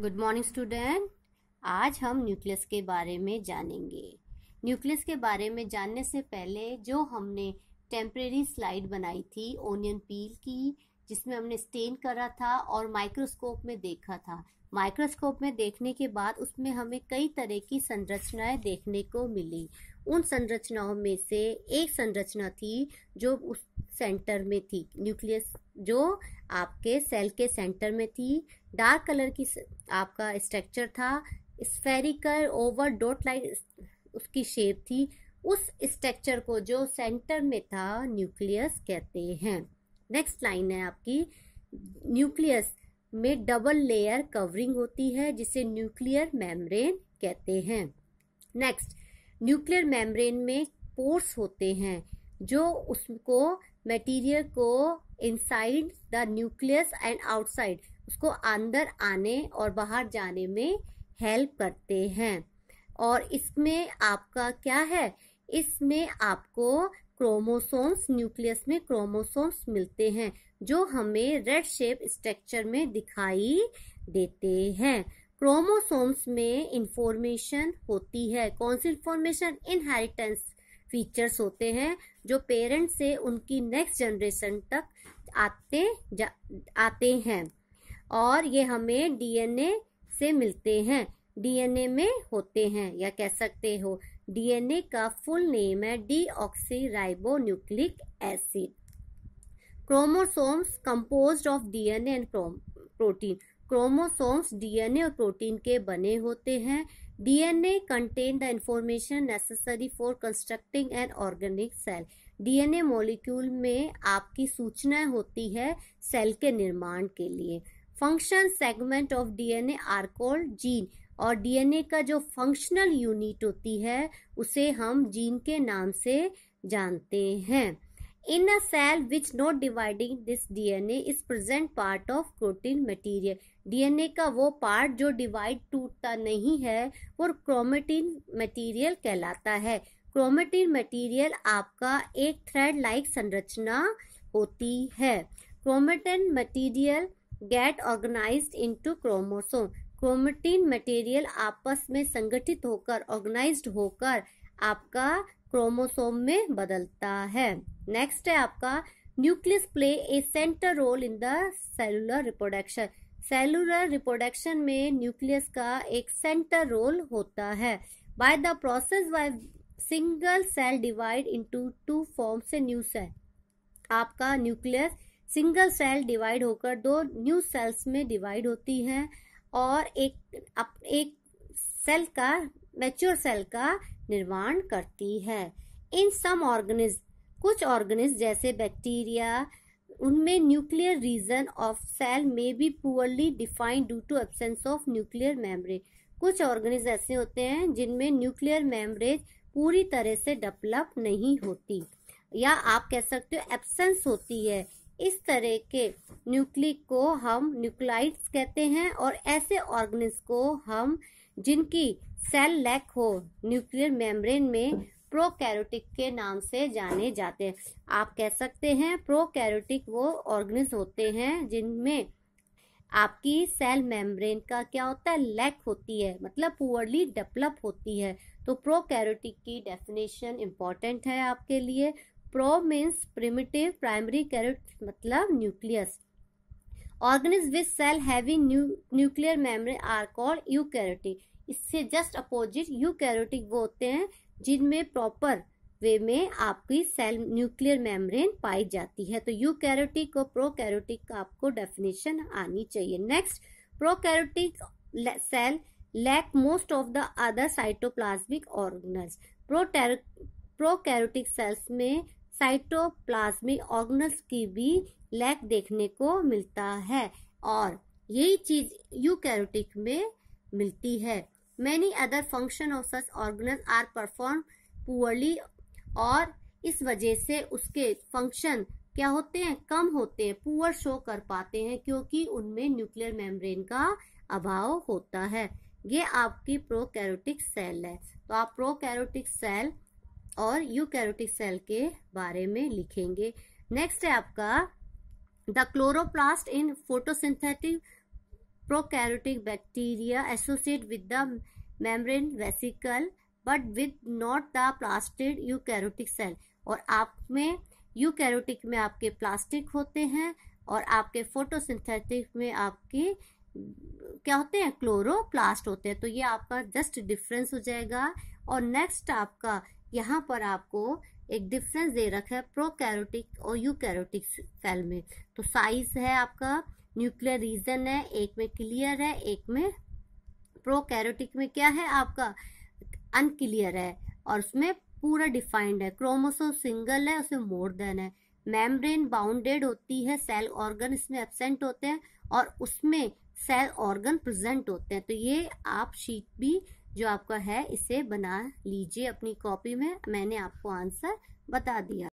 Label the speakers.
Speaker 1: Good morning student आज हम nucleus के बारे में जानेंगे न्यूक्लियस के बारे में जानने से पहले जो हमने टेम्परेरी स्लाइड बनाई थी ओनियन पील की जिसमें हमने स्टेन करा था और माइक्रोस्कोप में देखा था माइक्रोस्कोप में देखने के बाद उसमें हमें कई तरह की संरचनाएं देखने को मिली उन संरचनाओं में से एक संरचना थी जो उस सेंटर में थी न्यूक्लियस जो आपके सेल के सेंटर में थी डार्क कलर की आपका स्ट्रक्चर था स्फेरिकल ओवर डॉट लाइक उसकी शेप थी उस स्ट्रक्चर को जो सेंटर में था न्यूक्लियस कहते हैं नेक्स्ट लाइन है आपकी न्यूक्लियस में डबल लेयर कवरिंग होती है जिसे न्यूक्लियर मेम्ब्रेन कहते हैं नेक्स्ट न्यूक्लियर मेम्ब्रेन में पोर्स होते हैं जो उसको मटेरियल को inside the nucleus and outside उसको अंदर आने और बाहर जाने में हेल्प करते हैं और इसमें आपका क्या है इसमें आपको क्रोमोसोम्स न्यूक्लियस में क्रोमोसोम्स मिलते हैं जो हमें रेड शेप स्ट्रक्चर में दिखाई देते हैं क्रोमोसोम्स में इंफॉर्मेशन होती है कौन सी इंफॉर्मेशन इनहेरिटेंस फीचर्स होते हैं जो पेरेंट्स से उनकी नेक्स्ट जनरेशन तक आते जा, आते हैं और ये हमें डीएनए से मिलते हैं डीएनए में होते हैं या कह सकते हो डीएनए का फुल नेम है deoxyribo nucleic acid chromosomes compose of DNA and protein chromosomes DNA और प्रोटीन के बने होते हैं DNA contain the information necessary for constructing an organic cell. DNA molecule में आपकी सूचनाएं होती है सेल के निर्माण के लिए function segment of DNA are called gene और डीएनए का जो फंक्शनल यूनिट होती है उसे हम जीन के नाम से जानते हैं in a cell which not dividing this DNA is present part of protein material DNA का वो पार्ट जो डिवाइड टूटता नहीं है वो क्रोमेटिन मटेरियल कहलाता है क्रोमेटिन मटेरियल आपका एक थ्रेड लाइक संरचना होती है chromatin material get organize into chromosome chromatin material आपस में संगठित होकर ऑर्गेनाइज होकर आपका क्रोमोसोम में बदलता है नेक्स्ट है आपका nucleus play a centre role in the cellular reproduction cellular reproduction में न्यूक्लियस का एक सेंटर रोल होता है by the process by single cell divide into two form से न्यू सेल आपका न्यूक्लियस सिंगल सेल डिवाइड होकर दो न्यू सेल्स में डिवाइड होती हैं और एक अप, एक सेल का मैच्योर सेल का निर्माण करती है इन सम ऑर्गेनिज कुछ ऑर्गेनिज जैसे बैक्टीरिया उनमें न्यूक्लियर रीजन ऑफ सेल में भी poorly defined due to absence of nuclear membrane कुछ ऑर्गेनिज ऐसे होते हैं जिनमें न्यूक्लियर मेम्ब्रेन पूरी तरह से डेवलप नहीं होती या आप कह सकते हो एब्सेंस होती है इस तरह के न्यूक्लिक को हम न्यूक्लाइड्स कहते हैं और ऐसे ऑर्गेनिज को हम जिनकी सेल लैक हो न्यूक्लियर मेम्ब्रेन में प्रोकैरोटिक के नाम से जाने जाते हैं आप कह सकते हैं प्रोकैरोटिक वो ऑर्गेनिज होते हैं जिनमें आपकी सेल मेम्ब्रेन का क्या होता है लैक होती है मतलब पुअरली डेवलप होती है तो प्रोकैरोटिक की डेफिनेशन इम्पॉर्टेंट है आपके लिए pro means primitive primary karyote मतलब nucleus organism with cell heavy nuclear membrane are called eukaryotic इससे जस्ट अपोजिट कैरोटिक वो होते हैं जिनमें प्रॉपर वे में आपकी सेल न्यूक्लियर मेम्ब्रेन पाई जाती है तो कैरोटिक और कैरोटिक का आपको डेफिनेशन आनी चाहिए next karyotic cell lack most of the other cytoplasmic organelles prokaryotic cells में साइटोप्लाज्मिक ऑर्गनल्स की भी लैक देखने को मिलता है और यही चीज कैरोटिक में मिलती है many other function of such organelles are performed poorly और इस वजह से उसके फंक्शन क्या होते हैं कम होते हैं पुअर शो कर पाते हैं क्योंकि उनमें न्यूक्लियर मेम्ब्रेन का अभाव होता है ये आपकी प्रोकैरियोटिक सेल है तो आप प्रोकैरियोटिक सेल और यूकैरियोटिक सेल के बारे में लिखेंगे नेक्स्ट है आपका the chloroplast in photosynthetic prokaryotic bacteria associate with the membrane vesicle but with not the plastid karyotic cell और आप में कैरोटिक में आपके प्लास्टिक होते हैं और आपके फोटोसिंथेटिक में आपके क्या होते हैं क्लोरोप्लास्ट होते हैं तो ये आपका जस्ट डिफरेंस हो जाएगा और नेक्स्ट आपका यहाँ पर आपको एक डिफरेंस दे रखा है प्रोकैरोटिक और यूकैरोटिक सेल में तो साइज है आपका न्यूक्लियर रीजन है एक में क्लियर है एक में प्रोकैरोटिक में क्या है आपका अनक्लियर है और उसमें पूरा डिफाइंड है क्रोमोसोम सिंगल है उसमें मोर देन है मेम्ब्रेन बाउंडेड होती है सेल ऑर्गन इसमें एबसेंट होते हैं और उसमें सेल ऑर्गन प्रेजेंट होते हैं तो ये आप शीट भी जो आपका है इसे बना लीजिए अपनी कॉपी में मैंने आपको आंसर बता दिया